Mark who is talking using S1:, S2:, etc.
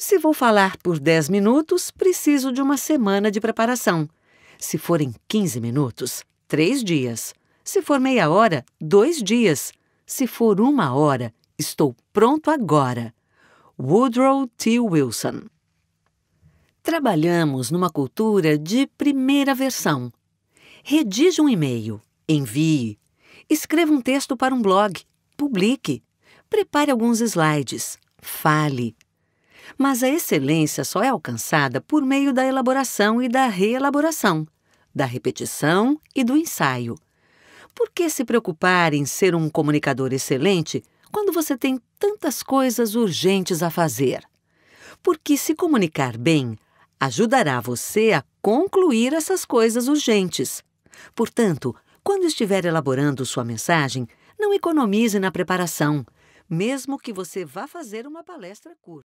S1: Se vou falar por 10 minutos, preciso de uma semana de preparação. Se forem 15 minutos, 3 dias. Se for meia hora, 2 dias. Se for uma hora, estou pronto agora. Woodrow T. Wilson Trabalhamos numa cultura de primeira versão. Redija um e-mail, envie, escreva um texto para um blog, publique, prepare alguns slides, fale, mas a excelência só é alcançada por meio da elaboração e da reelaboração, da repetição e do ensaio. Por que se preocupar em ser um comunicador excelente quando você tem tantas coisas urgentes a fazer? Porque se comunicar bem ajudará você a concluir essas coisas urgentes. Portanto, quando estiver elaborando sua mensagem, não economize na preparação, mesmo
S2: que você vá fazer uma palestra curta.